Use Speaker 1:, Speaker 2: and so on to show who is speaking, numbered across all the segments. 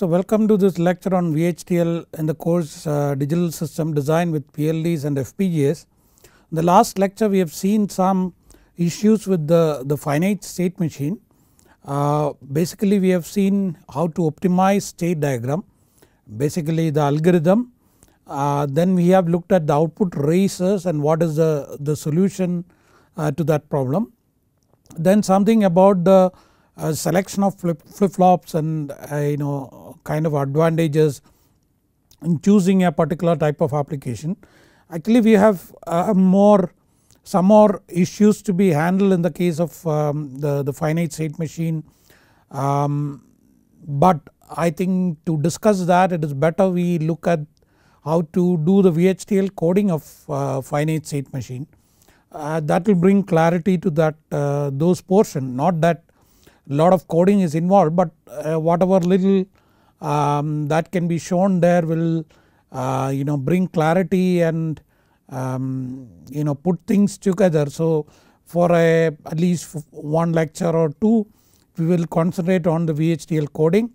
Speaker 1: So, welcome to this lecture on VHDL in the course uh, digital system design with PLDs and FPGAs. In the last lecture we have seen some issues with the, the finite state machine. Uh, basically we have seen how to optimize state diagram basically the algorithm uh, then we have looked at the output races and what is the, the solution uh, to that problem. Then something about the a selection of flip, flops and uh, you know kind of advantages in choosing a particular type of application. Actually we have uh, more some more issues to be handled in the case of um, the, the finite state machine um, but I think to discuss that it is better we look at how to do the VHDL coding of uh, finite state machine. Uh, that will bring clarity to that uh, those portion not that lot of coding is involved but uh, whatever little um, that can be shown there will uh, you know bring clarity and um, you know put things together. So for a, at least one lecture or two we will concentrate on the VHDL coding.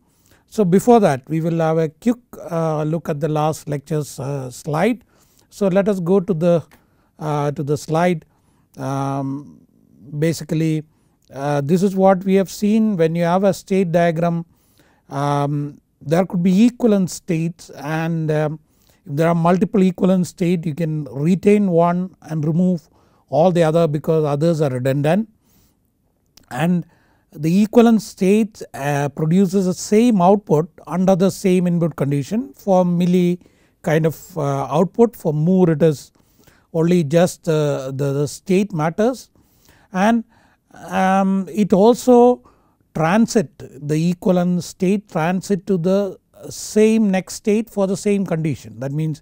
Speaker 1: So before that we will have a quick uh, look at the last lecture's uh, slide. So let us go to the uh, to the slide um, basically uh, this is what we have seen when you have a state diagram um, there could be equivalent states and um, if there are multiple equivalent states, you can retain one and remove all the other because others are redundant and the equivalent state uh, produces the same output under the same input condition for milli kind of uh, output for Moore it is only just uh, the, the state matters and um, it also transit the equivalent state transit to the same next state for the same condition that means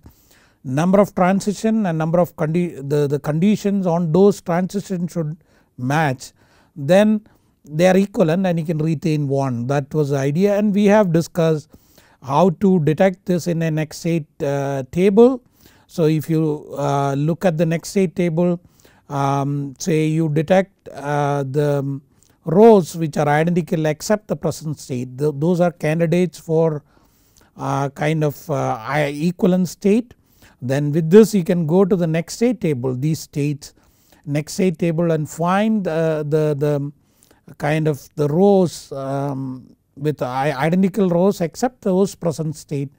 Speaker 1: number of transition and number of condi the, the conditions on those transition should match then they are equivalent and you can retain one that was the idea and we have discussed how to detect this in a next state uh, table. So if you uh, look at the next state table um, say you detect uh, the rows which are identical except the present state the, those are candidates for uh, kind of uh, equivalent state then with this you can go to the next state table these states next state table and find the, uh, the, the kind of the rows um, with identical rows except those present state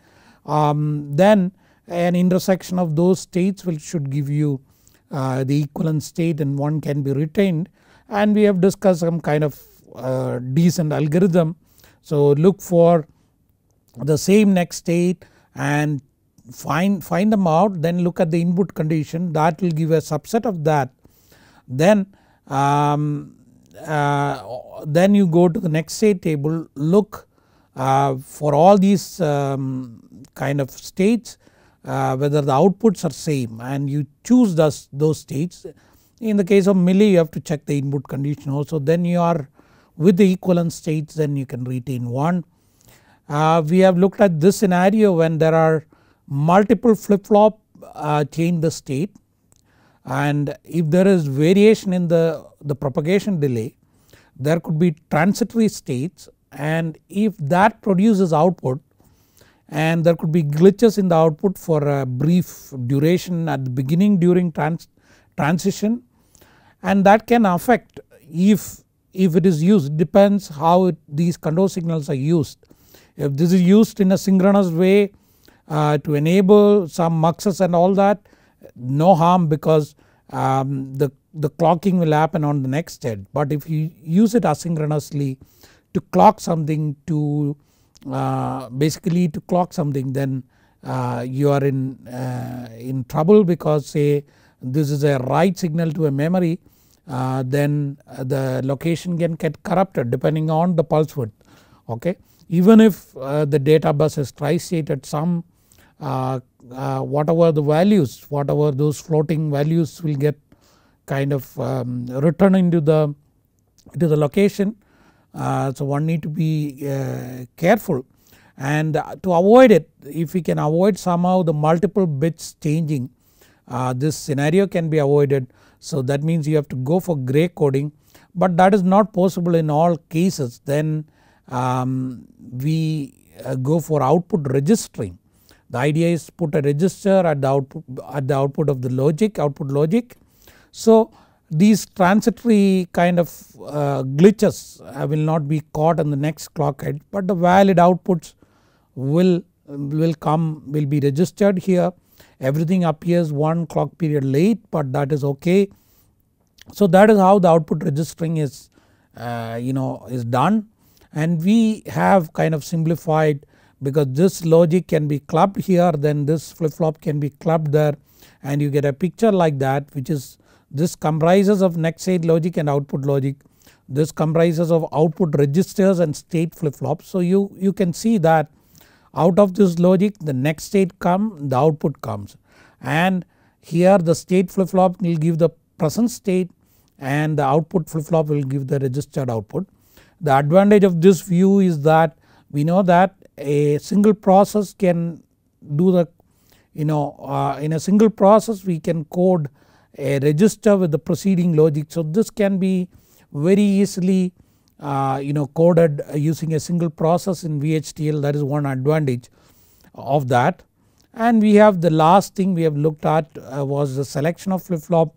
Speaker 1: um, then an intersection of those states will should give you uh, the equivalent state and one can be retained and we have discussed some kind of uh, decent algorithm. So look for the same next state and find, find them out then look at the input condition that will give a subset of that. Then, um, uh, then you go to the next state table look uh, for all these um, kind of states uh, whether the outputs are same and you choose those, those states. In the case of Milli you have to check the input condition also then you are with the equivalent states then you can retain one. Uh, we have looked at this scenario when there are multiple flip flop uh, change the state and if there is variation in the, the propagation delay there could be transitory states and if that produces output and there could be glitches in the output for a brief duration at the beginning during trans transition and that can affect if, if it is used depends how it, these control signals are used. If this is used in a synchronous way uh, to enable some muxes and all that no harm because um, the, the clocking will happen on the next head but if you use it asynchronously to clock something to uh, basically to clock something then uh, you are in, uh, in trouble because say this is a write signal to a memory then the location can get corrupted depending on the pulse width okay. Even if the data bus is tri-state at some uh, uh, whatever the values whatever those floating values will get kind of um, returned into the to the location uh, so one need to be uh, careful and to avoid it if we can avoid somehow the multiple bits changing uh, this scenario can be avoided. So that means you have to go for grey coding but that is not possible in all cases then um, we go for output registering. The idea is put a register at the output at the output of the logic output logic. So these transitory kind of uh, glitches uh, will not be caught in the next clock head but the valid outputs will, will come will be registered here everything appears one clock period late but that is okay. So that is how the output registering is uh, you know is done and we have kind of simplified because this logic can be clubbed here then this flip flop can be clubbed there and you get a picture like that which is this comprises of next state logic and output logic. This comprises of output registers and state flip flops. So you, you can see that out of this logic the next state come the output comes and here the state flip flop will give the present state and the output flip flop will give the registered output. The advantage of this view is that we know that a single process can do the you know uh, in a single process we can code a register with the preceding logic. So this can be very easily uh, you know coded using a single process in VHDL that is one advantage of that. And we have the last thing we have looked at uh, was the selection of flip flop.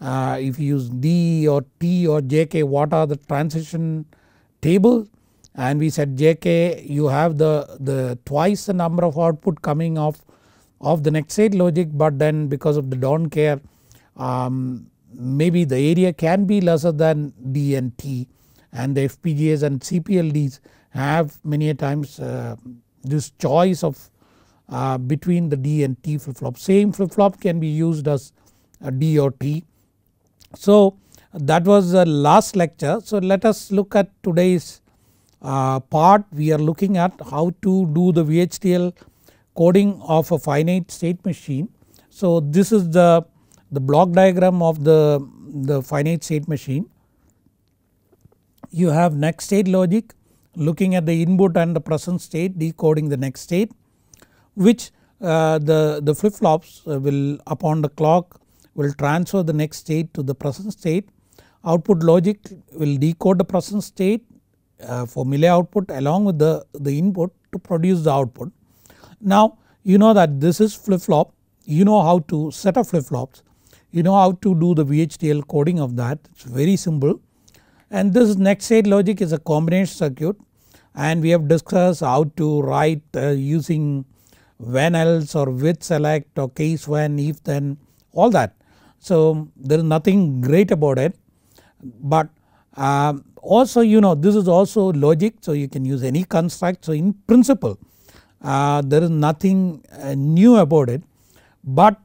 Speaker 1: Uh, if you use D or T or JK what are the transition table and we said JK you have the, the twice the number of output coming off of the next state logic but then because of the don't care um, maybe the area can be lesser than D and T and the FPGAs and CPLDs have many a times uh, this choice of uh, between the D and T flip flop. Same flip flop can be used as a D or T. So that was the last lecture. So let us look at today's uh, part we are looking at how to do the VHDL coding of a finite state machine. So this is the the block diagram of the, the finite state machine you have next state logic looking at the input and the present state decoding the next state which uh, the, the flip flops uh, will upon the clock will transfer the next state to the present state output logic will decode the present state uh, for Millet output along with the, the input to produce the output. Now you know that this is flip flop you know how to set up flip flops you know how to do the VHDL coding of that it is very simple and this next state logic is a combination circuit and we have discussed how to write uh, using when else or with select or case when if then all that. So there is nothing great about it but uh, also you know this is also logic so you can use any construct so in principle uh, there is nothing uh, new about it but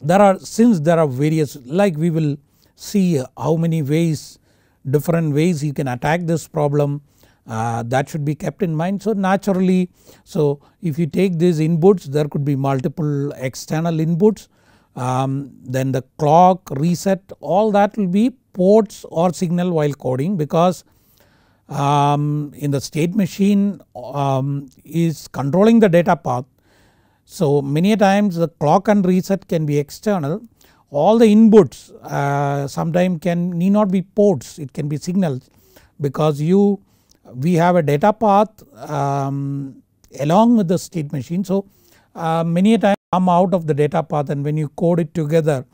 Speaker 1: there are since there are various like we will see how many ways different ways you can attack this problem uh, that should be kept in mind. So naturally so if you take these inputs there could be multiple external inputs um, then the clock reset all that will be ports or signal while coding because um, in the state machine um, is controlling the data path so many times the clock and reset can be external all the inputs uh, sometimes can need not be ports it can be signals because you we have a data path um, along with the state machine. So uh, many a time come out of the data path and when you code it together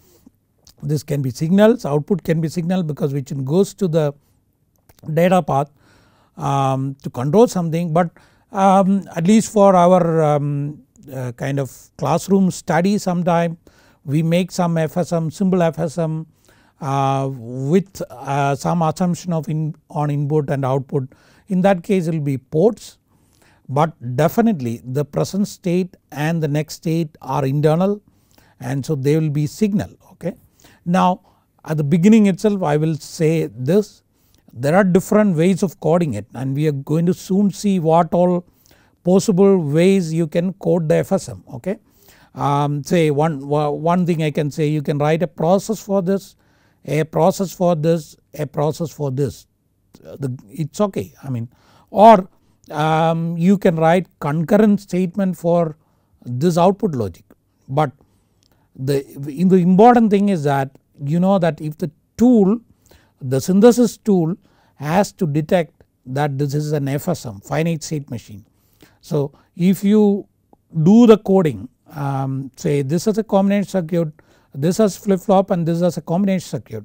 Speaker 1: this can be signals output can be signal because which goes to the data path um, to control something but um, at least for our um, uh, kind of classroom study sometime we make some FSM simple FSM uh, with uh, some assumption of in on input and output in that case it will be ports but definitely the present state and the next state are internal and so they will be signal okay. Now at the beginning itself I will say this there are different ways of coding it and we are going to soon see what all possible ways you can code the FSM okay. Um, say one, one thing I can say you can write a process for this, a process for this, a process for this it's okay I mean or um, you can write concurrent statement for this output logic but the, the important thing is that you know that if the tool the synthesis tool has to detect that this is an FSM finite state machine so if you do the coding um, say this is a combination circuit, this is flip flop and this is a combination circuit.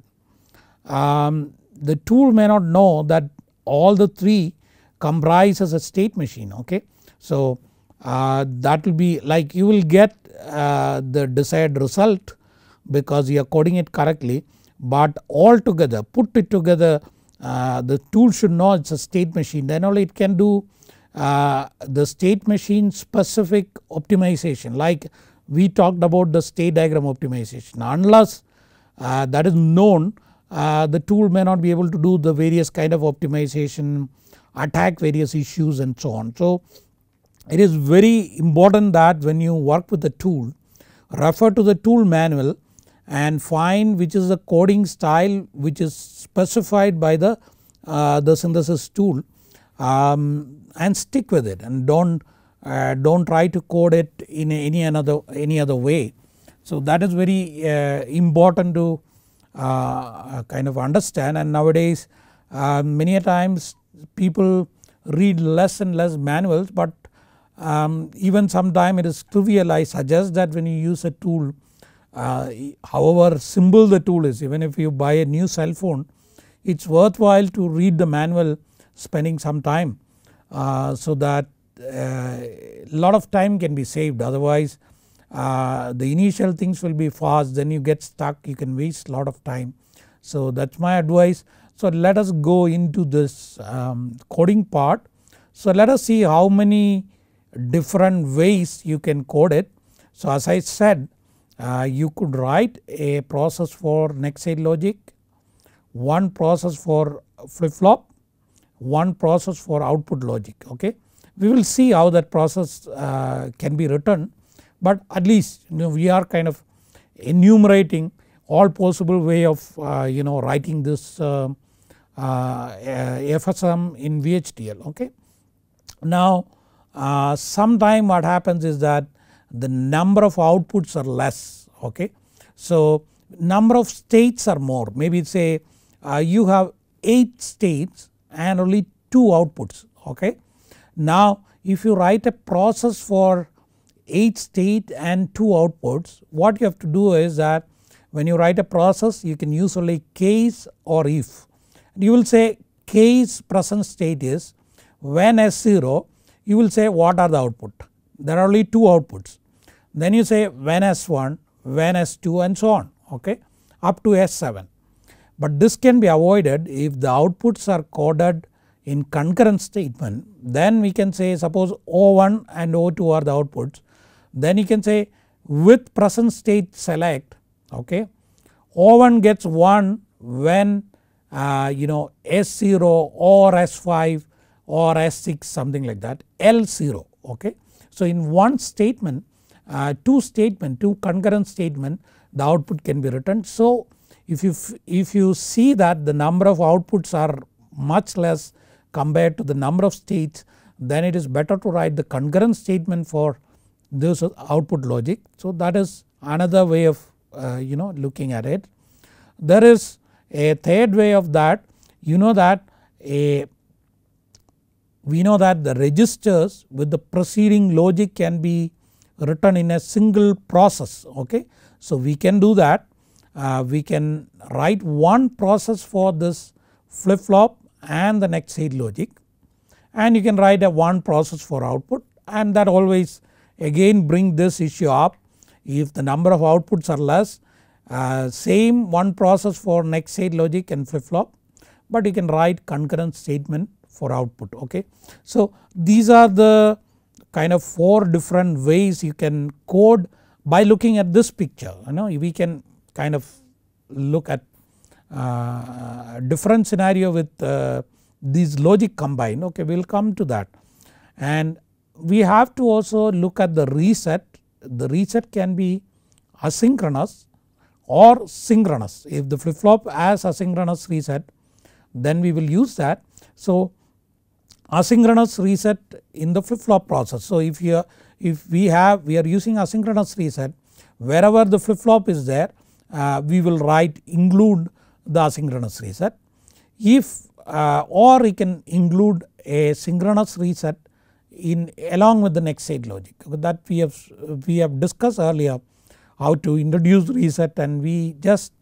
Speaker 1: Um, the tool may not know that all the three comprise as a state machine okay. So uh, that will be like you will get uh, the desired result because you are coding it correctly but all together put it together uh, the tool should know it is a state machine then only it can do uh, the state machine specific optimization like we talked about the state diagram optimization unless uh, that is known uh, the tool may not be able to do the various kind of optimization attack various issues and so on. So it is very important that when you work with the tool refer to the tool manual and find which is the coding style which is specified by the, uh, the synthesis tool. Um, and stick with it and don't uh, don't try to code it in any another any other way. So that is very uh, important to uh, uh kind of understand and nowadays uh, many times people read less and less manuals but um, even sometimes it is trivial I suggest that when you use a tool uh, however simple the tool is even if you buy a new cell phone it is worthwhile to read the manual spending some time uh, so that a uh, lot of time can be saved otherwise uh, the initial things will be fast then you get stuck you can waste lot of time. So that is my advice. So let us go into this um, coding part. So let us see how many different ways you can code it. So as I said uh, you could write a process for next state logic, one process for flip flop, one process for output logic okay. We will see how that process uh, can be written but at least you know, we are kind of enumerating all possible way of uh, you know writing this uh, uh FSM in VHDL okay. Now uh, sometime what happens is that the number of outputs are less okay. So number of states are more maybe say uh, you have 8 states and only 2 outputs okay. Now if you write a process for 8 state and 2 outputs what you have to do is that when you write a process you can use only case or if. You will say case present state is when S0 you will say what are the output there are only 2 outputs. Then you say when S1 when S2 and so on okay up to S7. But this can be avoided if the outputs are coded in concurrent statement then we can say suppose O1 and O2 are the outputs then you can say with present state select okay O1 gets 1 when uh, you know S0 or S5 or S6 something like that L0 okay. So in one statement uh, two statement two concurrent statement the output can be written. So if you, if you see that the number of outputs are much less compared to the number of states then it is better to write the concurrent statement for this output logic. So that is another way of uh, you know looking at it. There is a third way of that you know that a we know that the registers with the preceding logic can be written in a single process okay. So we can do that uh, we can write one process for this flip flop and the next seed logic and you can write a one process for output and that always again bring this issue up if the number of outputs are less uh, same one process for next state logic and flip flop but you can write concurrent statement for output okay. So these are the kind of 4 different ways you can code by looking at this picture you know we can kind of look at uh, different scenario with uh, these logic combined okay we will come to that. And we have to also look at the reset, the reset can be asynchronous or synchronous. If the flip flop has asynchronous reset then we will use that. So asynchronous reset in the flip flop process. So if you if we have we are using asynchronous reset wherever the flip flop is there uh, we will write include the asynchronous reset. If uh, or we can include a synchronous reset in along with the next state logic that we have we have discussed earlier how to introduce reset and we just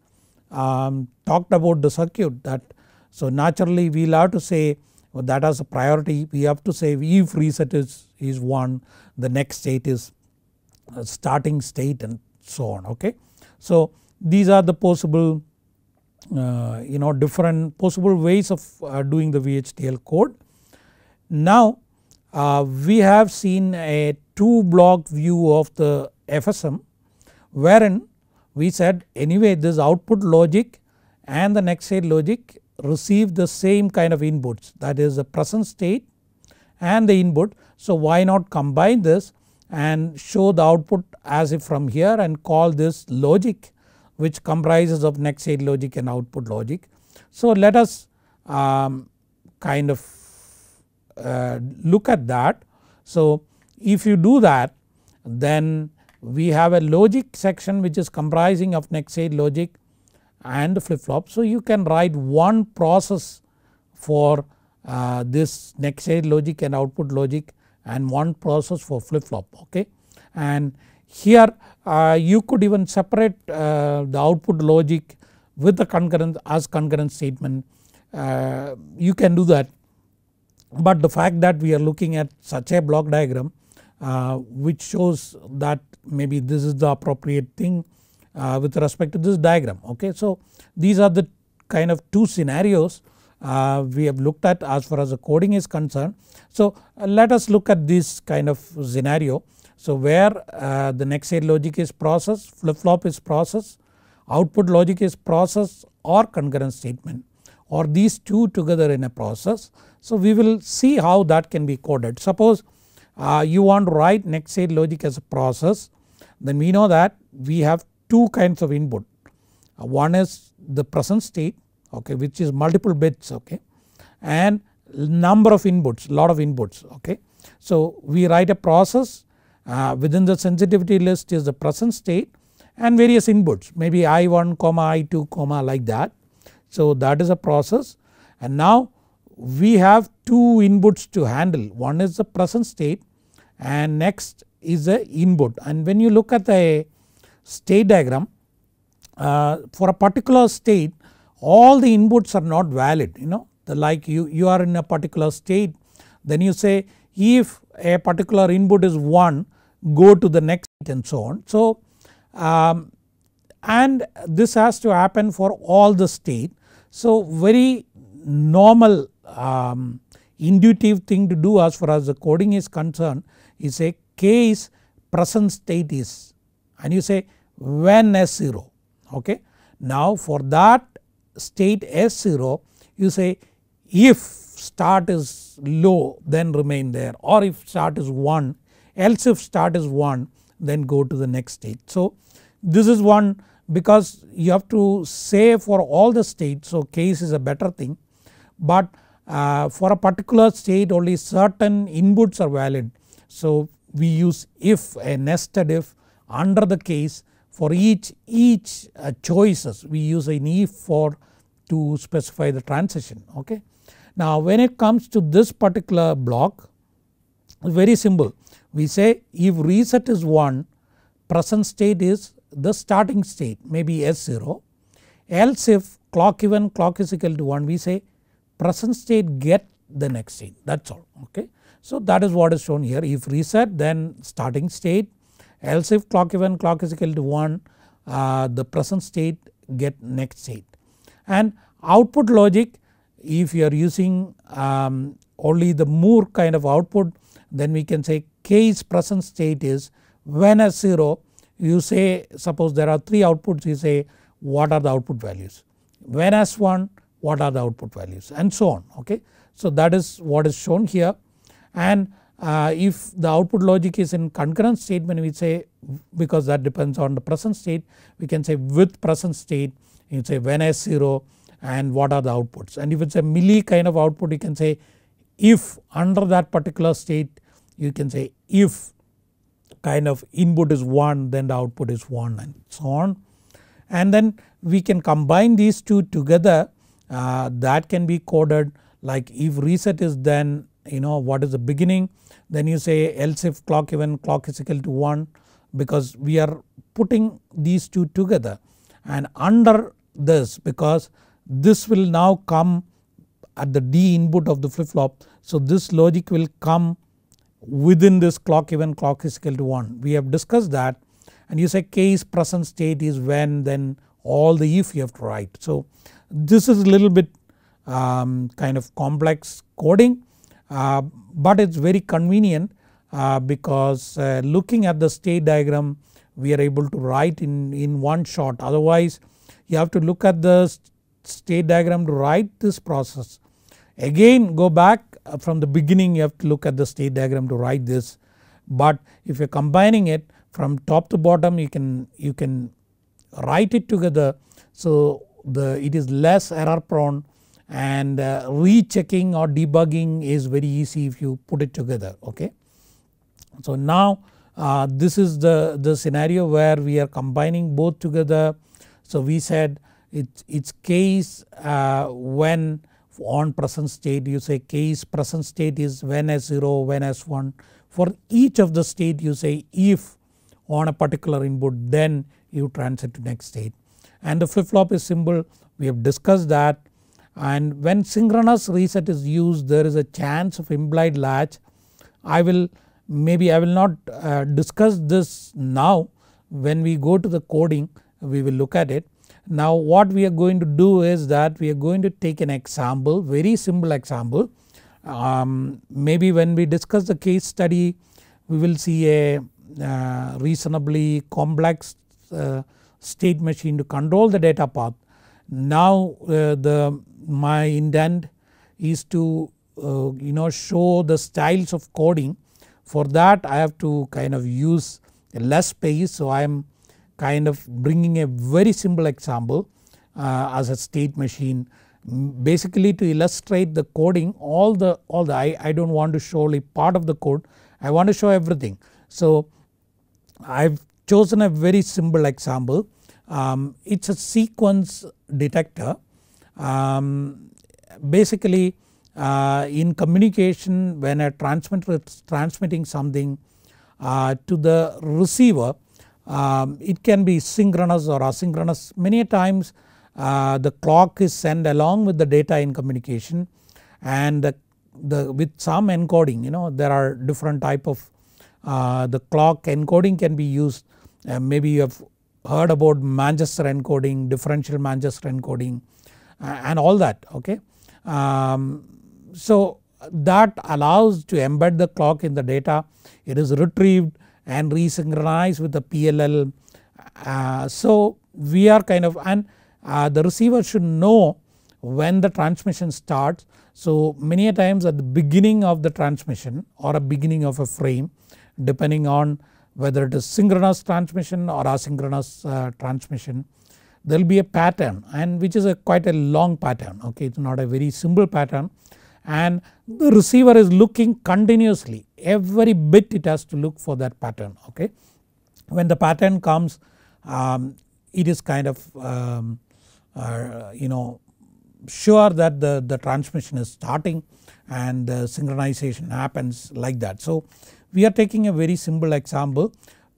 Speaker 1: um, talked about the circuit that so naturally we will have to say that as a priority we have to say if reset is, is 1 the next state is uh, starting state and so on okay. So these are the possible uh, you know different possible ways of uh, doing the VHDL code. Now uh, we have seen a two block view of the FSM wherein we said anyway this output logic and the next state logic receive the same kind of inputs that is the present state and the input. So why not combine this and show the output as if from here and call this logic which comprises of next state logic and output logic. So let us um, kind of uh, look at that. So if you do that then we have a logic section which is comprising of next state logic and flip flop. So you can write one process for uh, this next state logic and output logic and one process for flip flop okay. And here uh, you could even separate uh, the output logic with the concurrent as concurrent statement uh, you can do that but the fact that we are looking at such a block diagram uh, which shows that maybe this is the appropriate thing uh, with respect to this diagram okay. So these are the kind of two scenarios uh, we have looked at as far as the coding is concerned. So let us look at this kind of scenario so where uh, the next state logic is process, flip flop is process, output logic is process or concurrent statement or these two together in a process. So we will see how that can be coded. Suppose uh, you want to write next state logic as a process then we know that we have two kinds of input. Uh, one is the present state okay which is multiple bits okay and number of inputs lot of inputs okay. So we write a process uh, within the sensitivity list is the present state and various inputs maybe I1 comma I2 comma like that. So that is a process and now we have two inputs to handle one is the present state and next is the input and when you look at the state diagram uh, for a particular state all the inputs are not valid you know the like you, you are in a particular state then you say if a particular input is 1 go to the next and so on. So um, and this has to happen for all the state. So very normal um, intuitive thing to do as far as the coding is concerned is a k is present state is and you say when S0 okay. Now for that state S0 you say if start is low then remain there or if start is 1 else if start is 1 then go to the next state. So this is one because you have to say for all the states so case is a better thing but uh, for a particular state only certain inputs are valid. So we use if a nested if under the case for each each uh, choices we use an if for to specify the transition okay. Now when it comes to this particular block very simple we say if reset is 1 present state is the starting state maybe S0 else if clock even clock is equal to 1 we say present state get the next state that is all okay. So that is what is shown here if reset then starting state else if clock even clock is equal to 1 uh, the present state get next state. And output logic if you are using um, only the Moore kind of output then we can say Case present state is when s 0 you say suppose there are 3 outputs you say what are the output values. When as 1 what are the output values and so on okay. So that is what is shown here and uh, if the output logic is in concurrent statement we say because that depends on the present state we can say with present state you say when s 0 and what are the outputs and if it is a milli kind of output you can say if under that particular state you can say if kind of input is 1 then the output is 1 and so on. And then we can combine these two together uh, that can be coded like if reset is then you know what is the beginning then you say else if clock even clock is equal to 1 because we are putting these two together and under this because this will now come at the D input of the flip flop. So this logic will come within this clock even clock is equal to 1. We have discussed that and you say k is present state is when then all the if you have to write. So this is a little bit um, kind of complex coding uh, but it is very convenient uh, because uh, looking at the state diagram we are able to write in, in one shot otherwise you have to look at the state diagram to write this process. Again go back uh, from the beginning you have to look at the state diagram to write this but if you are combining it from top to bottom you can you can write it together so the it is less error prone and uh, rechecking or debugging is very easy if you put it together okay. So now uh, this is the, the scenario where we are combining both together so we said it, its case uh, when on present state you say k is present state is when as 0 when as 1 for each of the state you say if on a particular input then you transit to next state. And the flip flop is symbol we have discussed that and when synchronous reset is used there is a chance of implied latch. I will maybe I will not uh, discuss this now when we go to the coding we will look at it now what we are going to do is that we are going to take an example very simple example um, maybe when we discuss the case study we will see a uh, reasonably complex uh, state machine to control the data path. Now uh, the my intent is to uh, you know show the styles of coding for that I have to kind of use less space so I am kind of bringing a very simple example uh, as a state machine basically to illustrate the coding all the all the I, I do not want to show only part of the code I want to show everything. So I have chosen a very simple example um, it is a sequence detector um, basically uh, in communication when a transmitter is transmitting something uh, to the receiver um, it can be synchronous or asynchronous many times uh, the clock is sent along with the data in communication and the, the with some encoding you know there are different type of uh, the clock encoding can be used uh, maybe you have heard about Manchester encoding differential Manchester encoding and all that okay. Um, so that allows to embed the clock in the data it is retrieved and resynchronize with the PLL. Uh, so we are kind of and uh, the receiver should know when the transmission starts. So many times at the beginning of the transmission or a beginning of a frame depending on whether it is synchronous transmission or asynchronous uh, transmission there will be a pattern and which is a quite a long pattern okay it is not a very simple pattern and the receiver is looking continuously every bit it has to look for that pattern okay. When the pattern comes um, it is kind of um, uh, you know sure that the, the transmission is starting and the synchronization happens like that. So we are taking a very simple example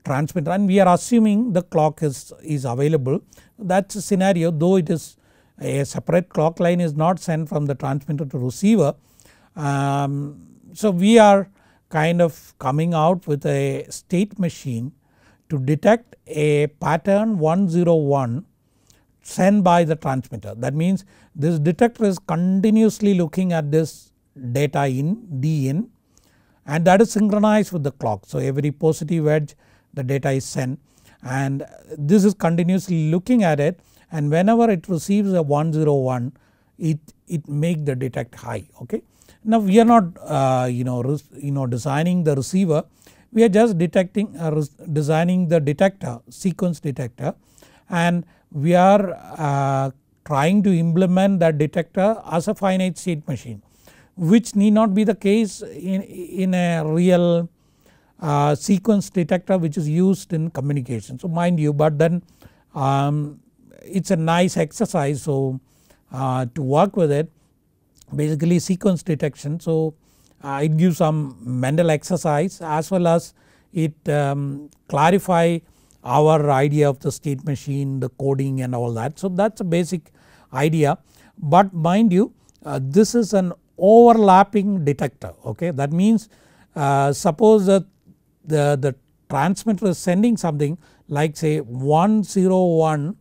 Speaker 1: transmitter and we are assuming the clock is, is available that is a scenario though it is a separate clock line is not sent from the transmitter to receiver. Um, so we are kind of coming out with a state machine to detect a pattern 101 sent by the transmitter. That means this detector is continuously looking at this data in D in and that is synchronized with the clock. So every positive edge the data is sent and this is continuously looking at it and whenever it receives a 101 it, it make the detect high okay. Now we are not uh, you know you know designing the receiver we are just detecting uh, designing the detector sequence detector and we are uh, trying to implement that detector as a finite state machine which need not be the case in, in a real uh, sequence detector which is used in communication. So mind you but then um, it is a nice exercise so uh, to work with it basically sequence detection. So uh, it gives some mental exercise as well as it um, clarify our idea of the state machine, the coding and all that. So that's a basic idea but mind you uh, this is an overlapping detector okay that means uh, suppose that the, the transmitter is sending something like say 101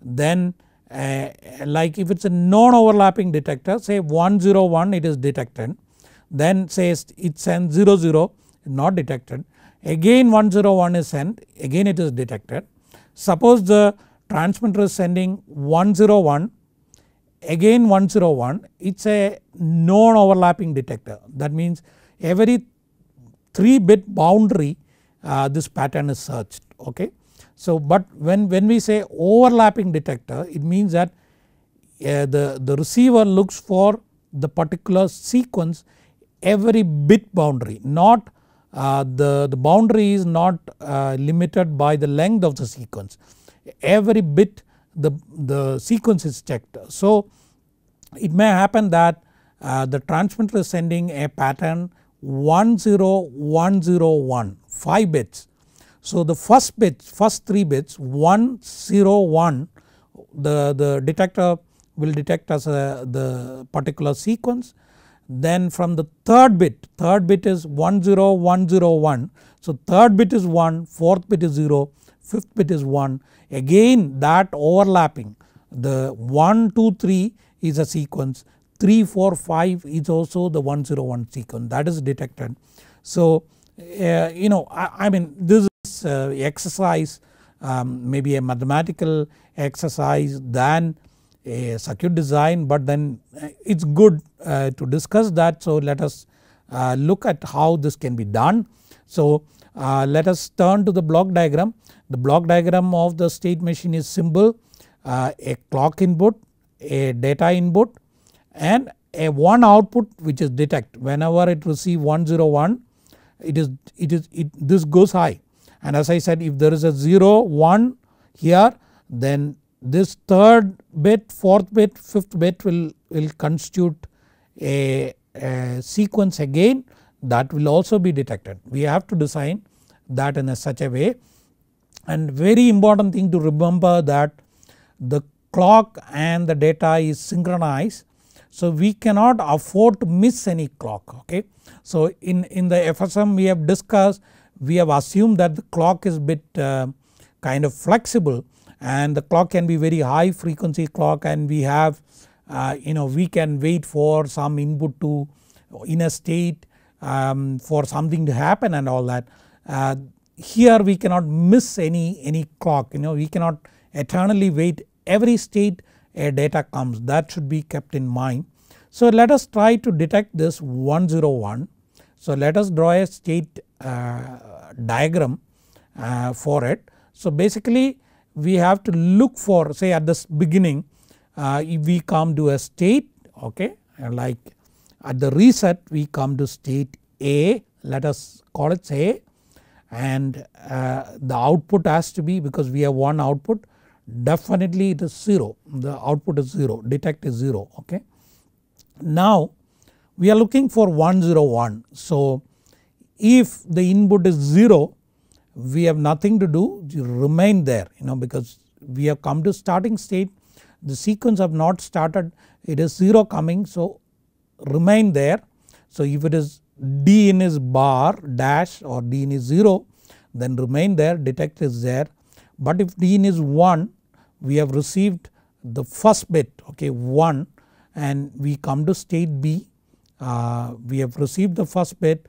Speaker 1: then uh, like if it is a non-overlapping detector say 101 it is detected then say it sends 00 not detected again 101 is sent again it is detected. Suppose the transmitter is sending 101 again 101 it is a non-overlapping detector that means every 3 bit boundary uh, this pattern is searched okay. So but when, when we say overlapping detector it means that uh, the, the receiver looks for the particular sequence every bit boundary not uh, the, the boundary is not uh, limited by the length of the sequence every bit the, the sequence is checked. So it may happen that uh, the transmitter is sending a pattern 10101 1, 5 bits so the first bits first 3 bits 1 0 1 the, the detector will detect as a, the particular sequence. Then from the third bit, third bit is 1 0 1 0 1. So third bit is 1, fourth bit is 0, fifth bit is 1. Again that overlapping the 1 2 3 is a sequence, 3 4 5 is also the 1 0 1 sequence that is detected. So uh, you know I, I mean this uh, exercise um, maybe a mathematical exercise than a circuit design but then uh, it is good uh, to discuss that. So let us uh, look at how this can be done. So uh, let us turn to the block diagram. The block diagram of the state machine is simple uh, a clock input, a data input and a one output which is detect whenever it receive 101 it is it is it this goes high and as I said if there is a 0 1 here then this third bit fourth bit fifth bit will, will constitute a, a sequence again that will also be detected. We have to design that in a such a way and very important thing to remember that the clock and the data is synchronized. So we cannot afford to miss any clock okay. So in, in the FSM we have discussed we have assumed that the clock is bit uh, kind of flexible and the clock can be very high frequency clock and we have uh, you know we can wait for some input to in a state um, for something to happen and all that. Uh, here we cannot miss any, any clock you know we cannot eternally wait every state a data comes that should be kept in mind. So let us try to detect this 101. So let us draw a state uh, diagram uh, for it. So basically we have to look for say at this beginning uh, if we come to a state okay like at the reset we come to state A let us call it A and the output has to be because we have one output definitely it is 0 the output is 0 detect is 0 okay. Now we are looking for 101 so if the input is 0 we have nothing to do you remain there you know because we have come to starting state the sequence have not started it is 0 coming so remain there. So if it is D in is bar dash or D in is 0 then remain there detect is there but if D in is 1 we have received the first bit okay 1 and we come to state B uh, we have received the first bit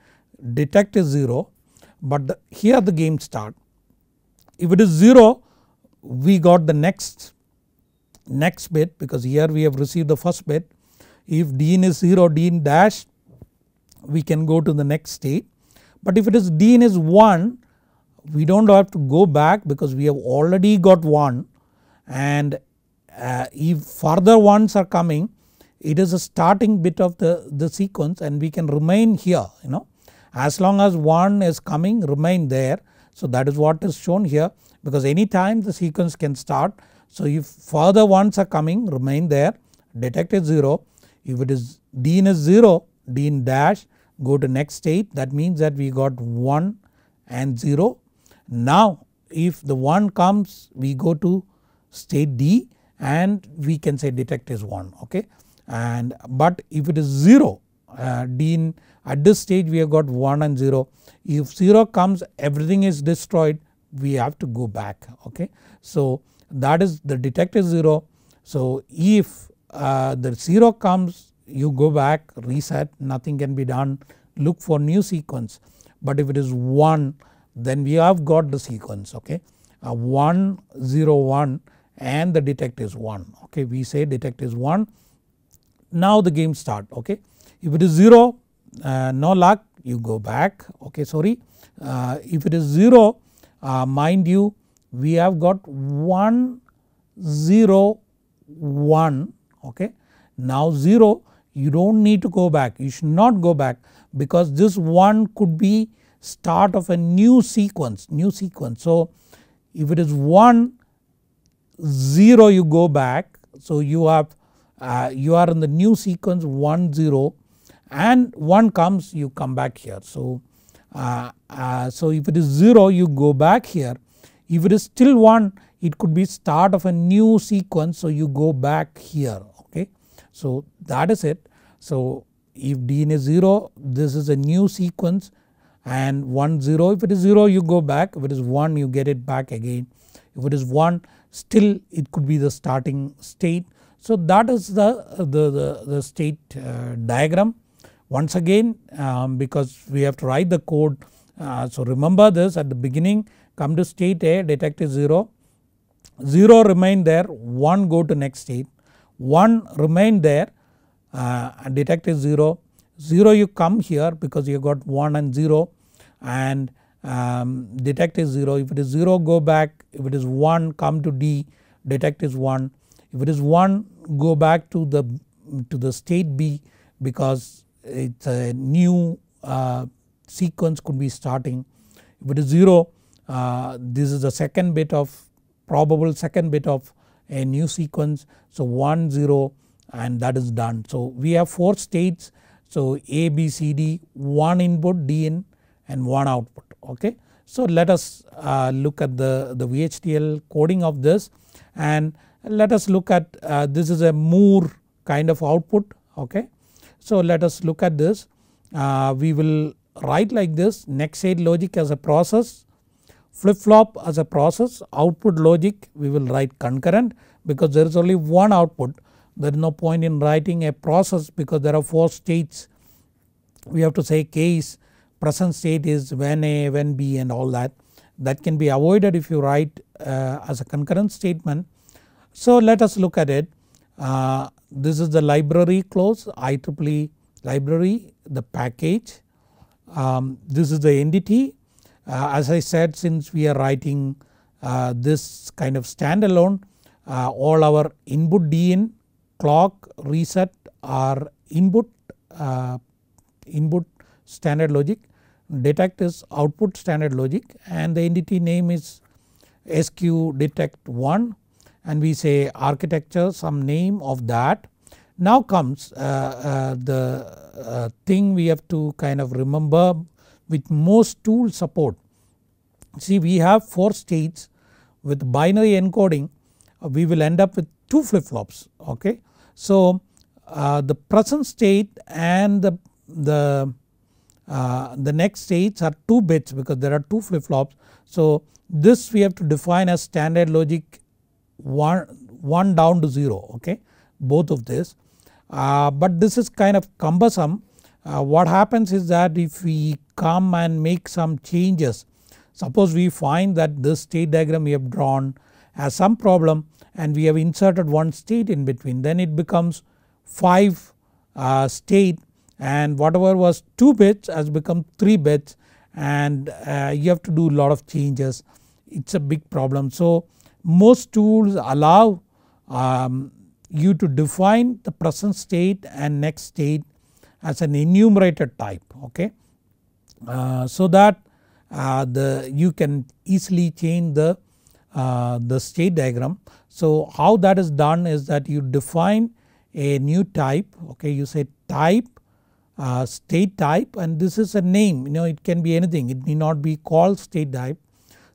Speaker 1: detect is 0 but the, here the game start. If it is 0 we got the next next bit because here we have received the first bit. If Dean is 0 Dean dash we can go to the next state but if it is Dean is 1 we do not have to go back because we have already got 1 and uh, if further ones are coming it is a starting bit of the, the sequence and we can remain here you know as long as 1 is coming remain there. So that is what is shown here because any time the sequence can start. So if further 1s are coming remain there detect is 0. If it is Dean is 0 Dean dash go to next state that means that we got 1 and 0. Now if the 1 comes we go to state D and we can say detect is 1 okay and but if it is 0 uh, Dean at this stage we have got 1 and 0. If 0 comes everything is destroyed we have to go back okay. So that is the is 0. So if uh, the 0 comes you go back reset nothing can be done look for new sequence. But if it is 1 then we have got the sequence okay. Uh, 1 0 1 and the detect is 1 okay we say detect is 1 now the game start okay. If it is 0 uh, no luck you go back okay sorry uh, if it is 0 uh, mind you we have got 1 0 1 okay now 0 you do not need to go back you should not go back because this 1 could be start of a new sequence new sequence. So if it is 1 0 you go back so you have uh, you are in the new sequence 1 0 and 1 comes you come back here. So, uh, uh, so if it is 0 you go back here if it is still 1 it could be start of a new sequence so you go back here okay. So that is it. So if DNA is 0 this is a new sequence and 1 0 if it is 0 you go back if it is 1 you get it back again if it is 1 still it could be the starting state. So that is the, the, the, the state uh, diagram once again um, because we have to write the code uh, so remember this at the beginning come to state A detect is 0, 0 remain there 1 go to next state, 1 remain there uh, detect is 0, 0 you come here because you got 1 and 0 and um, detect is 0 if it is 0 go back if it is 1 come to D detect is 1 if it is 1 go back to the to the state B because it's a new uh, sequence could be starting. If it is 0 uh, this is the second bit of probable second bit of a new sequence. So 1 0 and that is done. So we have 4 states so A B C D 1 input D in and 1 output okay. So let us uh, look at the, the VHDL coding of this and let us look at uh, this is a Moore kind of output okay. So let us look at this uh, we will write like this next state logic as a process flip flop as a process output logic we will write concurrent because there is only one output there is no point in writing a process because there are 4 states we have to say case present state is when a when b and all that that can be avoided if you write uh, as a concurrent statement. So let us look at it uh, this is the library close IEEE library the package. Um, this is the entity uh, as I said since we are writing uh, this kind of standalone uh, all our input DN clock reset are input uh, input standard logic detect is output standard logic and the entity name is SQ detect 1 and we say architecture some name of that. Now comes uh, uh, the uh, thing we have to kind of remember with most tool support. See we have 4 states with binary encoding uh, we will end up with 2 flip flops okay. So uh, the present state and the, the uh, the next states are 2 bits because there are 2 flip flops. So this we have to define as standard logic 1, 1 down to 0 okay both of this. Uh, but this is kind of cumbersome. Uh, what happens is that if we come and make some changes suppose we find that this state diagram we have drawn has some problem and we have inserted one state in between then it becomes 5 uh, state and whatever was 2 bits has become 3 bits and uh, you have to do a lot of changes it is a big problem. So most tools allow um, you to define the present state and next state as an enumerated type okay. Uh, so that uh, the you can easily change the, uh, the state diagram. So how that is done is that you define a new type okay you say type uh, state type and this is a name you know it can be anything it need not be called state type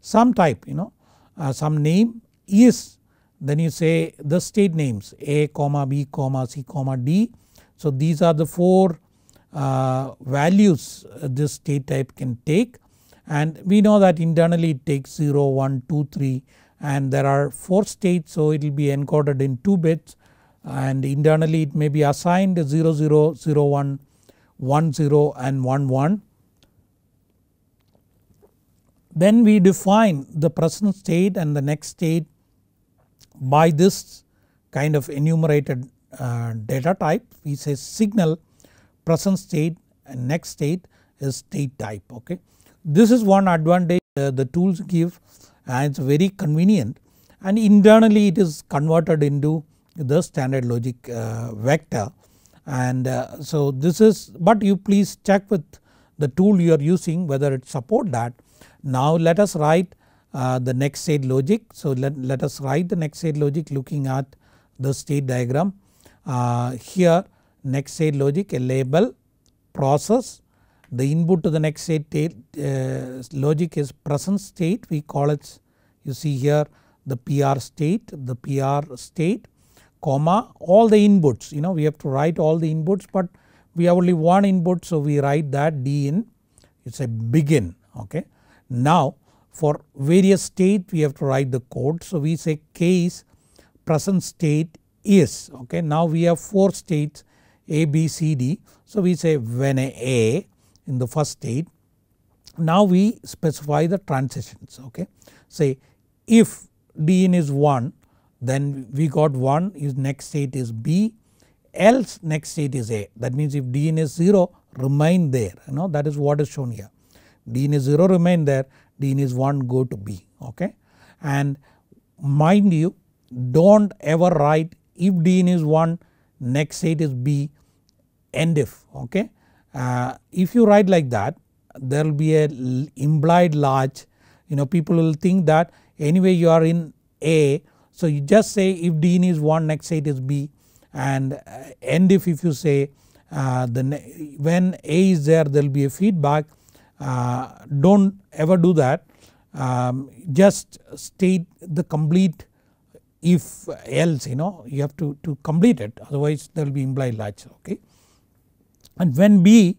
Speaker 1: some type you know uh, some name is then you say the state names A comma B comma C comma D. So these are the 4 uh, values this state type can take and we know that internally it takes 0, 1, 2, 3 and there are 4 states so it will be encoded in 2 bits and internally it may be assigned 0, 0, 0, 1, 1, 0 and 1, 1 then we define the present state and the next state by this kind of enumerated uh, data type we say signal present state and next state is state type okay. This is one advantage uh, the tools give and it is very convenient and internally it is converted into the standard logic uh, vector and uh, so this is but you please check with the tool you are using whether it support that now let us write uh, the next state logic. So let, let us write the next state logic looking at the state diagram. Uh, here next state logic a label process the input to the next state uh, logic is present state we call it you see here the PR state the PR state comma all the inputs you know we have to write all the inputs but we have only one input so we write that D in it is a begin okay. Now for various state we have to write the code. So we say K is present state is okay. Now we have 4 states A, B, C, D. So we say when A in the first state. Now we specify the transitions okay. Say if Dn is 1 then we got 1 is next state is B else next state is A. That means if Dn is 0 remain there you know that is what is shown here. Dn is 0 remain there, Dn is 1 go to B okay. And mind you do not ever write if Dn is 1 next state is B end if okay. Uh, if you write like that there will be a implied large you know people will think that anyway you are in A so you just say if Dn is 1 next state is B and uh, end if if you say uh, the when A is there there will be a feedback uh, do not ever do that um, just state the complete if else you know you have to, to complete it otherwise there will be implied latch okay. And when B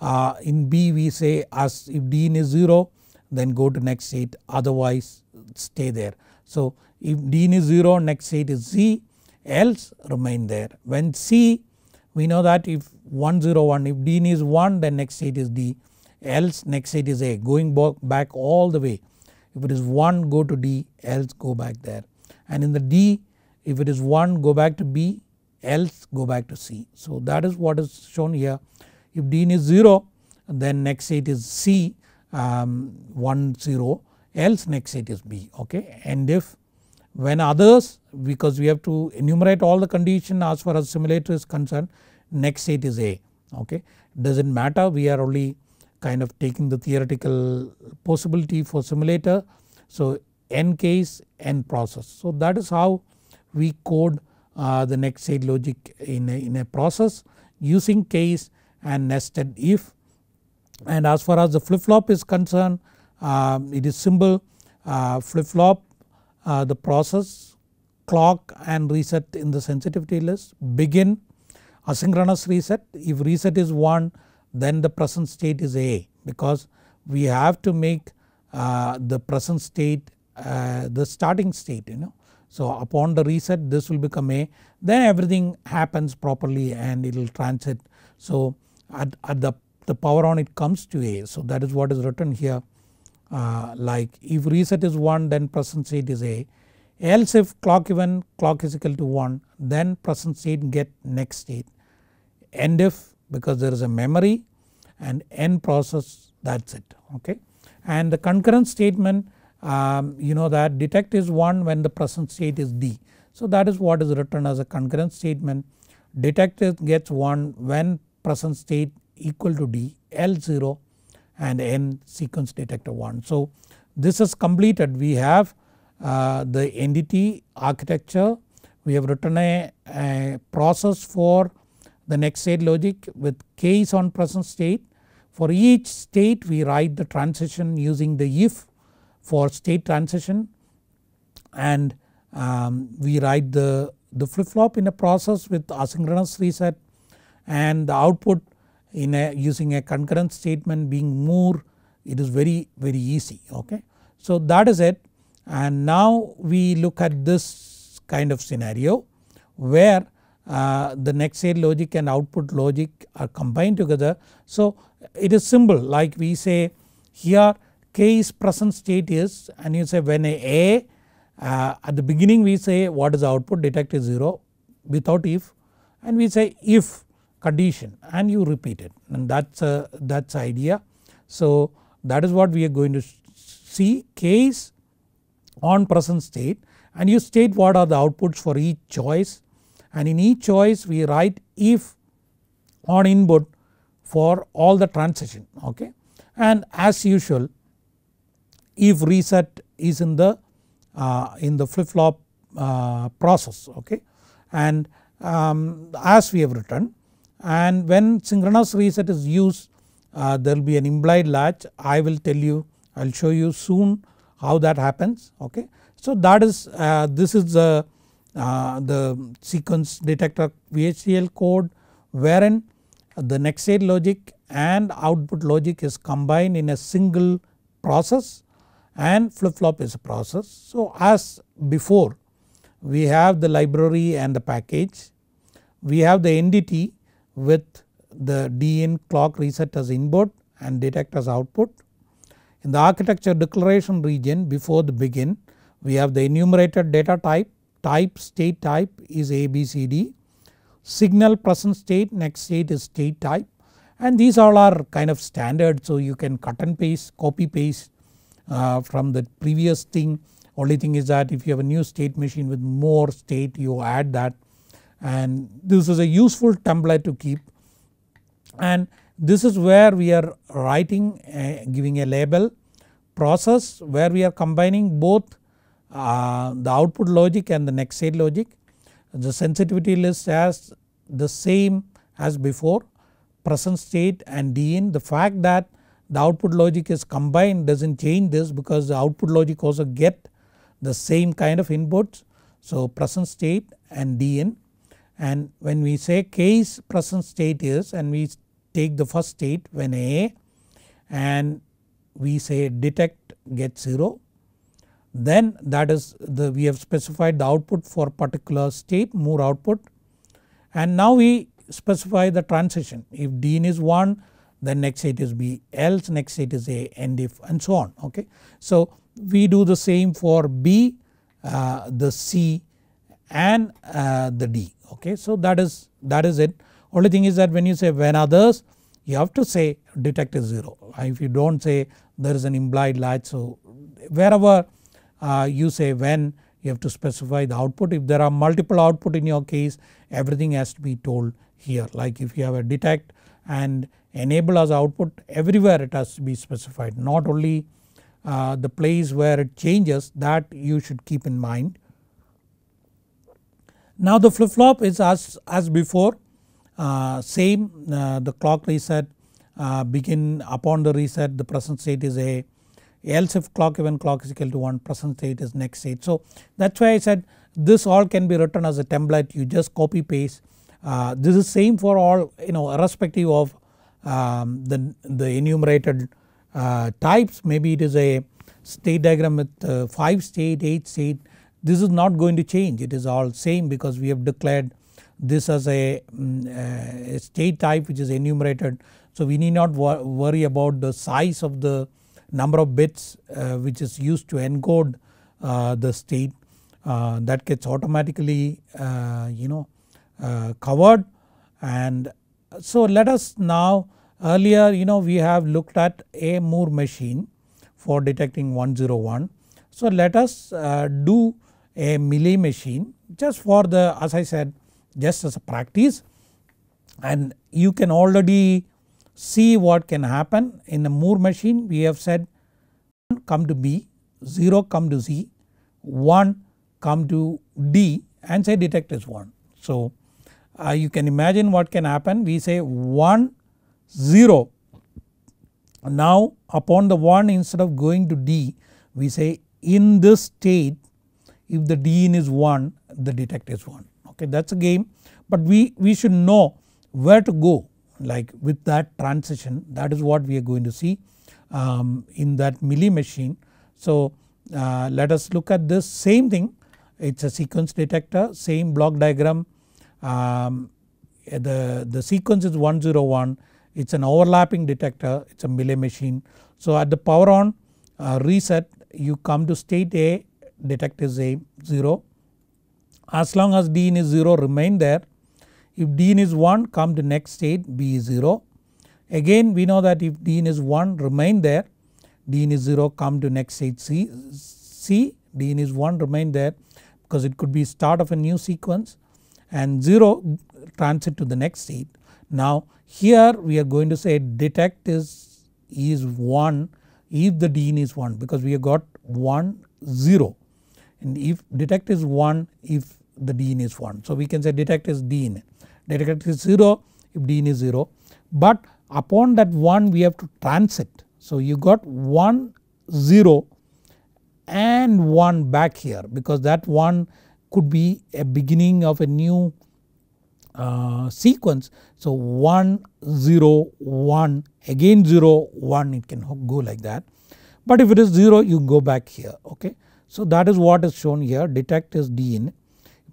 Speaker 1: uh, in B we say as if Dn is 0 then go to next state otherwise stay there. So if Dn is 0 next state is Z else remain there. When C we know that if 1 0 1 if Dn is 1 then next state is D else next it is A going back all the way. If it is 1 go to D else go back there and in the D if it is 1 go back to B else go back to C. So that is what is shown here. If D is 0 then next state is C um, 1 0 else next state is B okay and if when others because we have to enumerate all the condition as far as simulator is concerned next state is A okay does not matter we are only kind of taking the theoretical possibility for simulator. So n case n process. So that is how we code uh, the next state logic in a, in a process using case and nested if. And as far as the flip flop is concerned uh, it is simple uh, flip flop uh, the process clock and reset in the sensitivity list begin asynchronous reset if reset is 1 then the present state is A because we have to make uh, the present state uh, the starting state you know. So upon the reset this will become A then everything happens properly and it will transit. So at, at the, the power on it comes to A so that is what is written here uh, like if reset is 1 then present state is A else if clock even clock is equal to 1 then present state get next state and if because there is a memory and end process that is it okay. And the concurrent statement um, you know that detect is 1 when the present state is D. So that is what is written as a concurrent statement detect gets 1 when present state equal to D L 0 and N sequence detector 1. So this is completed we have uh, the entity architecture we have written a, a process for the next state logic with k is on present state. For each state we write the transition using the if for state transition and um, we write the, the flip flop in a process with asynchronous reset and the output in a using a concurrent statement being more it is very very easy okay. So that is it and now we look at this kind of scenario where uh, the next state logic and output logic are combined together. So it is simple like we say here k is present state is and you say when a, a uh, at the beginning we say what is the output detect is 0 without if and we say if condition and you repeat it and that's that's idea. So that is what we are going to see k is on present state and you state what are the outputs for each choice and in each choice we write if on input for all the transition okay. And as usual if reset is in the uh, in the flip flop uh, process okay and um, as we have written and when synchronous reset is used uh, there will be an implied latch I will tell you I will show you soon how that happens okay. So that is uh, this is the uh, the sequence detector VHDL code wherein the next state logic and output logic is combined in a single process and flip flop is a process. So as before we have the library and the package, we have the entity with the D in clock reset as input and detect as output. In the architecture declaration region before the begin we have the enumerated data type type state type is ABCD, signal present state next state is state type and these all are kind of standard so you can cut and paste copy paste uh, from the previous thing only thing is that if you have a new state machine with more state you add that and this is a useful template to keep and this is where we are writing uh, giving a label process where we are combining both uh, the output logic and the next state logic. The sensitivity list has the same as before present state and D in. The fact that the output logic is combined does not change this because the output logic also get the same kind of inputs. So present state and D in and when we say case present state is and we take the first state when A and we say detect get 0 then that is the we have specified the output for particular state more output and now we specify the transition if Dn is 1 then next state is B else next state is A and if and so on okay. So we do the same for B uh, the C and uh, the D okay so that is that is it only thing is that when you say when others you have to say detect is 0 if you do not say there is an implied latch so wherever uh, you say when you have to specify the output. If there are multiple output in your case everything has to be told here like if you have a detect and enable as output everywhere it has to be specified not only uh, the place where it changes that you should keep in mind. Now the flip flop is as, as before uh, same uh, the clock reset uh, begin upon the reset the present state is a else if clock even clock is equal to 1 present state is next state. So that is why I said this all can be written as a template you just copy paste. Uh, this is same for all you know irrespective of um, the, the enumerated uh, types maybe it is a state diagram with uh, 5 state 8 state this is not going to change it is all same because we have declared this as a, um, a state type which is enumerated. So we need not wor worry about the size of the number of bits uh, which is used to encode uh, the state uh, that gets automatically you know covered and so let us now earlier you know we have looked at a Moore machine for detecting 101. So let us uh, do a Millie machine just for the as I said just as a practice and you can already see what can happen in the Moore machine we have said 1 come to B, 0 come to Z, 1 come to D and say detect is 1. So uh, you can imagine what can happen we say 1 0 now upon the 1 instead of going to D we say in this state if the D in is 1 the detect is 1 okay that is a game but we, we should know where to go like with that transition that is what we are going to see um, in that Milli machine. So uh, let us look at this same thing it is a sequence detector same block diagram um, the, the sequence is 101 it is an overlapping detector it is a Milli machine. So at the power on uh, reset you come to state A detect is A 0 as long as D in is 0 remain there if Dn is 1 come to next state b is 0. Again we know that if Dn is 1 remain there Dn is 0 come to next state c, c d is 1 remain there because it could be start of a new sequence and 0 transit to the next state. Now here we are going to say detect is, is 1 if the Dn is 1 because we have got 1 0 and if detect is 1 if the Dn is 1. So we can say detect is Dn data is 0 if Dn is 0 but upon that 1 we have to transit. So you got 1 0 and 1 back here because that 1 could be a beginning of a new uh, sequence. So 1 0 1 again 0 1 it can go like that but if it is 0 you go back here okay. So that is what is shown here detect is Dn.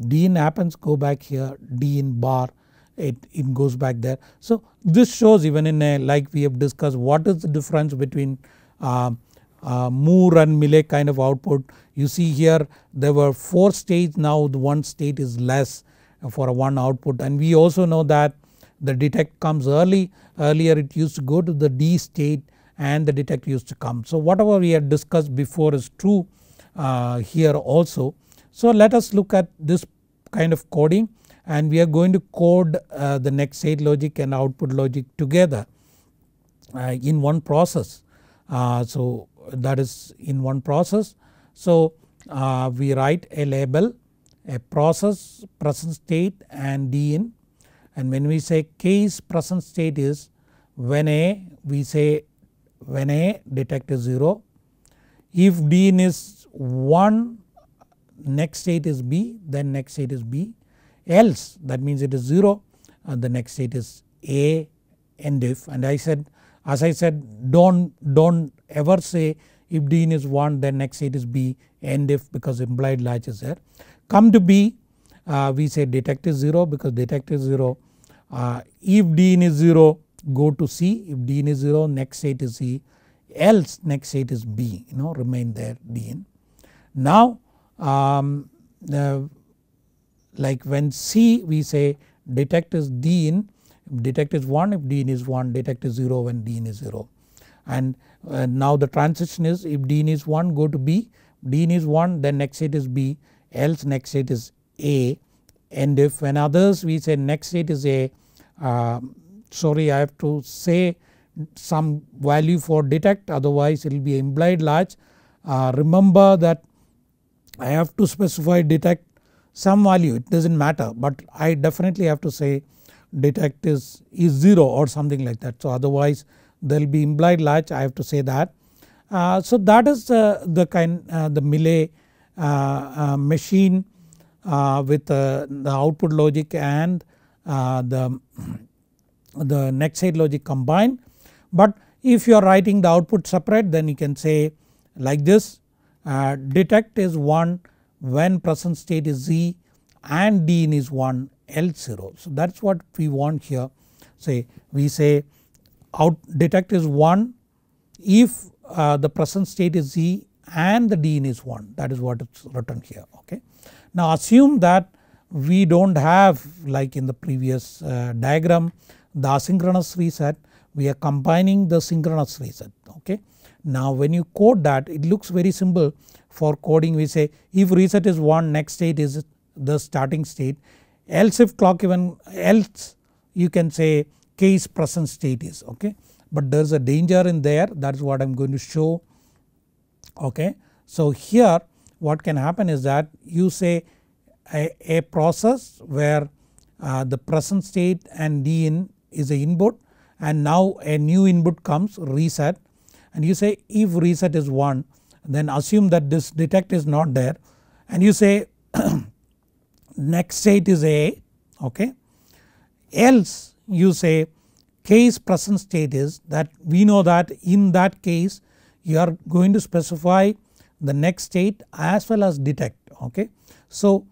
Speaker 1: Dn happens go back here d in bar it, it goes back there. So this shows even in a like we have discussed what is the difference between uh, uh, Moore and Millet kind of output. You see here there were 4 states now the one state is less for a one output and we also know that the detect comes early earlier it used to go to the D state and the detect used to come. So whatever we had discussed before is true uh, here also. So let us look at this kind of coding and we are going to code uh, the next state logic and output logic together uh, in one process. Uh, so that is in one process. So uh, we write a label, a process, present state and in. and when we say case present state is when A we say when A detect is 0. If in is 1 next state is B then next state is B else that means it is 0 and the next state is A end if and I said as I said don't don't ever say if Dn is 1 then next state is B end if because implied latch is there. Come to B uh, we say detect is 0 because detect is 0 uh, if Dn is 0 go to C if Dn is 0 next state is C else next state is B you know remain there Dn. Now um, uh, like when C we say detect is D in detect is 1 if D in is 1 detect is 0 when D in is 0 and uh, now the transition is if D in is 1 go to B D in is 1 then next state is B else next state is A and if when others we say next state is A uh, sorry I have to say some value for detect otherwise it will be implied large uh, remember that I have to specify detect some value it does not matter but I definitely have to say detect is, is 0 or something like that. So otherwise there will be implied latch I have to say that. Uh, so that is uh, the kind uh, the miller uh, uh, machine uh, with the output logic and the, the next side logic combined. But if you are writing the output separate then you can say like this detect is 1 when present state is Z and Dn is 1 L 0. So that is what we want here say we say out detect is 1 if uh, the present state is Z and the Dn is 1 that is what is written here okay. Now assume that we do not have like in the previous uh, diagram the asynchronous reset we are combining the synchronous reset okay. Now when you code that it looks very simple for coding we say if reset is 1 next state is the starting state else if clock even else you can say case present state is okay. But there is a danger in there that is what I am going to show okay. So here what can happen is that you say a, a process where uh, the present state and d in is a input and now a new input comes reset and you say if reset is 1 then assume that this detect is not there and you say next state is A okay. Else you say case present state is that we know that in that case you are going to specify the next state as well as detect okay. So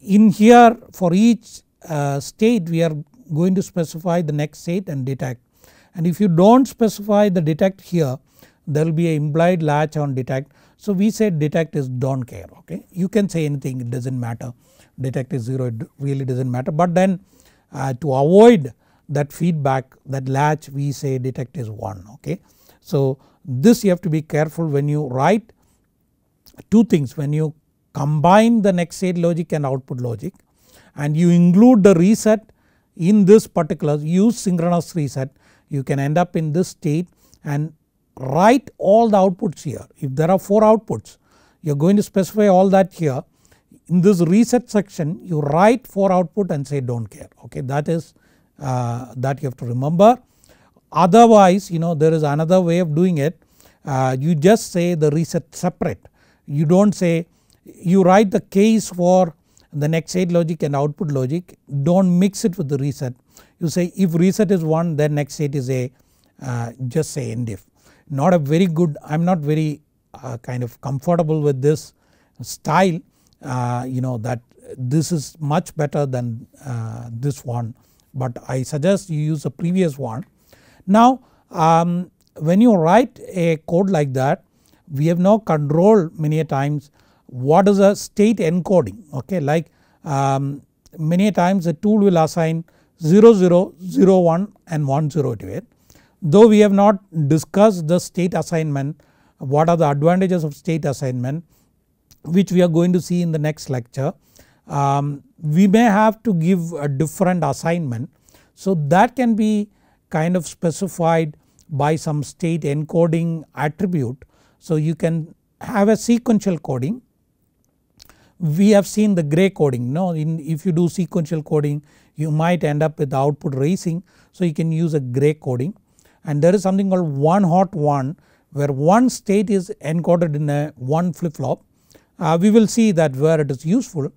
Speaker 1: in here for each uh, state we are going to specify the next state and detect and if you don't specify the detect here there will be an implied latch on detect. So we said detect is don't care okay you can say anything it does not matter detect is 0 it really does not matter but then uh, to avoid that feedback that latch we say detect is 1 okay. So this you have to be careful when you write two things when you combine the next state logic and output logic and you include the reset in this particular use synchronous reset you can end up in this state and write all the outputs here. If there are 4 outputs you are going to specify all that here. In this reset section you write 4 output and say don't care okay that is uh, that you have to remember. Otherwise you know there is another way of doing it uh, you just say the reset separate you don't say you write the case for the next 8 logic and output logic don't mix it with the reset you say if reset is 1 then next 8 is a uh, just say if not a very good I am not very uh, kind of comfortable with this style uh, you know that this is much better than uh, this one but I suggest you use the previous one. Now um, when you write a code like that we have now controlled many times what is a state encoding okay like um, many times the tool will assign 0, 0, 0, 1 and 1 0 to it Though we have not discussed the state assignment, what are the advantages of state assignment which we are going to see in the next lecture. Um, we may have to give a different assignment. So that can be kind of specified by some state encoding attribute. So you can have a sequential coding. We have seen the gray coding you if you do sequential coding you might end up with output racing. So you can use a gray coding and there is something called one hot one where one state is encoded in a one flip flop. Uh, we will see that where it is useful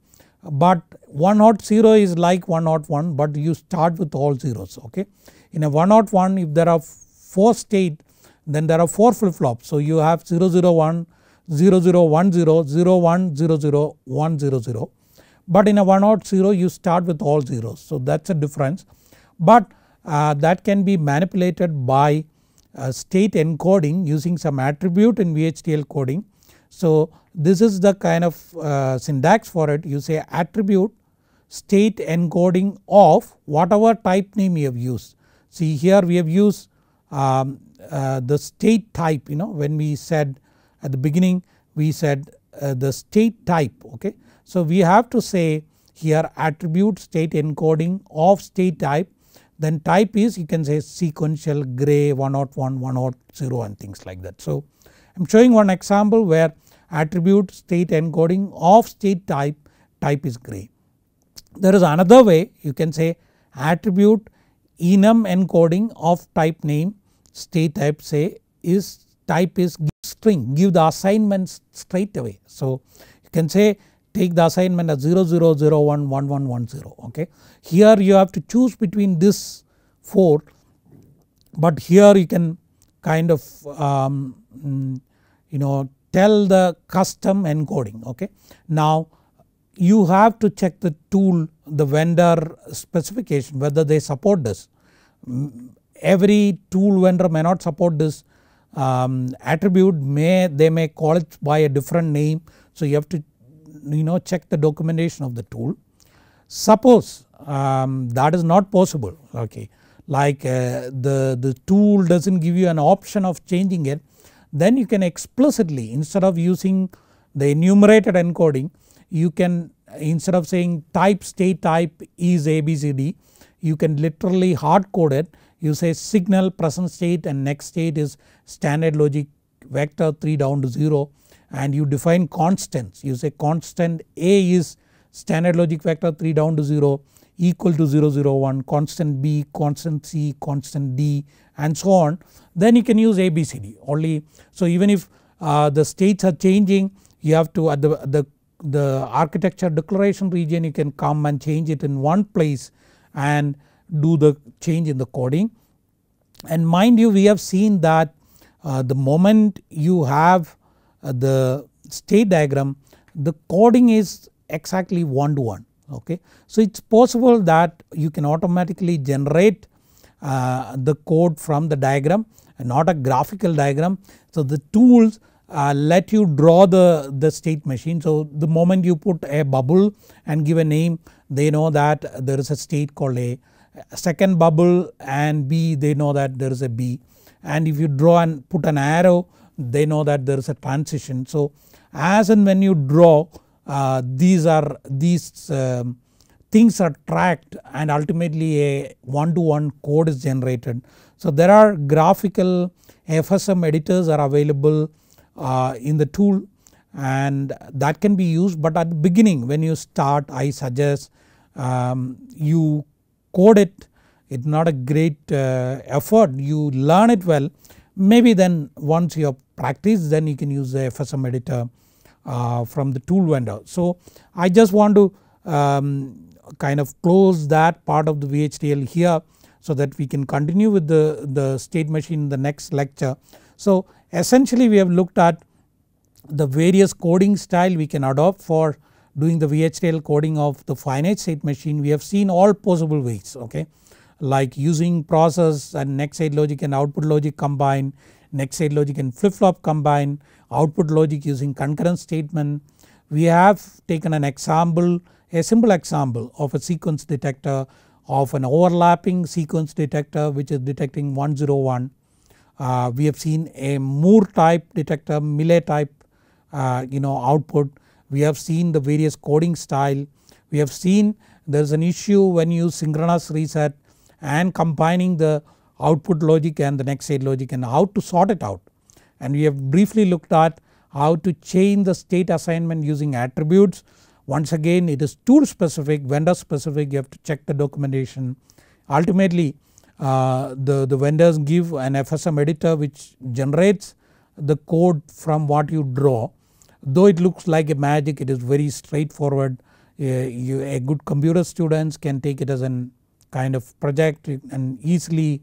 Speaker 1: but 1 hot 0 is like 1 hot 1 but you start with all zeros okay. In a 1 hot 1 if there are 4 state then there are 4 flip flops so you have 0 0 1 0 0 1 0 0 1 0 0 1 0 0 but in a 1 hot 0 you start with all zeros so that is a difference but uh, that can be manipulated by uh, state encoding using some attribute in VHDL coding. So this is the kind of uh, syntax for it you say attribute state encoding of whatever type name you have used. See here we have used um, uh, the state type you know when we said at the beginning we said uh, the state type okay. So we have to say here attribute state encoding of state type then type is you can say sequential gray 101 100 and things like that. So I am showing one example where attribute state encoding of state type type is gray. There is another way you can say attribute enum encoding of type name state type say is type is give string give the assignment straight away. So you can say take the assignment as 00011110 okay. Here you have to choose between this 4 but here you can kind of um, mm, you know tell the custom encoding okay. Now you have to check the tool the vendor specification whether they support this. Mm, every tool vendor may not support this um, attribute may they may call it by a different name so you have to you know check the documentation of the tool. Suppose um, that is not possible okay like uh, the, the tool does not give you an option of changing it then you can explicitly instead of using the enumerated encoding you can instead of saying type state type is ABCD you can literally hard code it you say signal present state and next state is standard logic vector 3 down to 0 and you define constants you say constant A is standard logic factor 3 down to 0 equal to 0 0 1 constant B constant C constant D and so on then you can use ABCD only so even if uh, the states are changing you have to at the, the the architecture declaration region you can come and change it in one place and do the change in the coding and mind you we have seen that uh, the moment you have uh, the state diagram the coding is exactly one to one okay. So it is possible that you can automatically generate uh, the code from the diagram not a graphical diagram. So the tools uh, let you draw the, the state machine. So the moment you put a bubble and give a name they know that there is a state called A. Second bubble and B they know that there is a B and if you draw and put an arrow they know that there is a transition. So as and when you draw uh, these are these um, things are tracked and ultimately a one to one code is generated. So there are graphical FSM editors are available uh, in the tool and that can be used but at the beginning when you start I suggest um, you code it it's not a great uh, effort you learn it well maybe then once you have practice then you can use the FSM editor uh, from the tool vendor. So I just want to um, kind of close that part of the VHDL here so that we can continue with the, the state machine in the next lecture. So essentially we have looked at the various coding style we can adopt for doing the VHDL coding of the finite state machine we have seen all possible ways okay like using process and next state logic and output logic combined next state logic and flip flop combine output logic using concurrent statement. We have taken an example a simple example of a sequence detector of an overlapping sequence detector which is detecting 101. Uh, we have seen a Moore type detector, Millet type uh, you know output. We have seen the various coding style. We have seen there is an issue when you synchronous reset and combining the output logic and the next state logic and how to sort it out. And we have briefly looked at how to change the state assignment using attributes. Once again it is tool specific, vendor specific you have to check the documentation. Ultimately uh, the, the vendors give an FSM editor which generates the code from what you draw. Though it looks like a magic it is very straightforward. you, a good computer students can take it as an kind of project and easily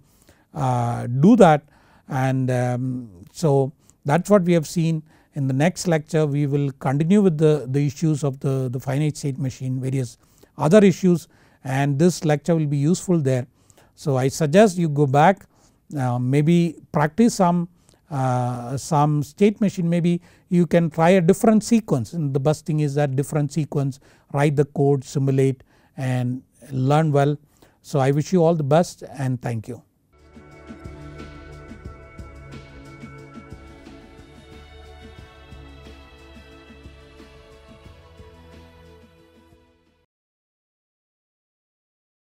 Speaker 1: uh, do that and um, so that is what we have seen in the next lecture we will continue with the, the issues of the, the finite state machine various other issues and this lecture will be useful there. So I suggest you go back uh, maybe practice some uh, some state machine maybe you can try a different sequence and the best thing is that different sequence write the code simulate and learn well. So I wish you all the best and thank you.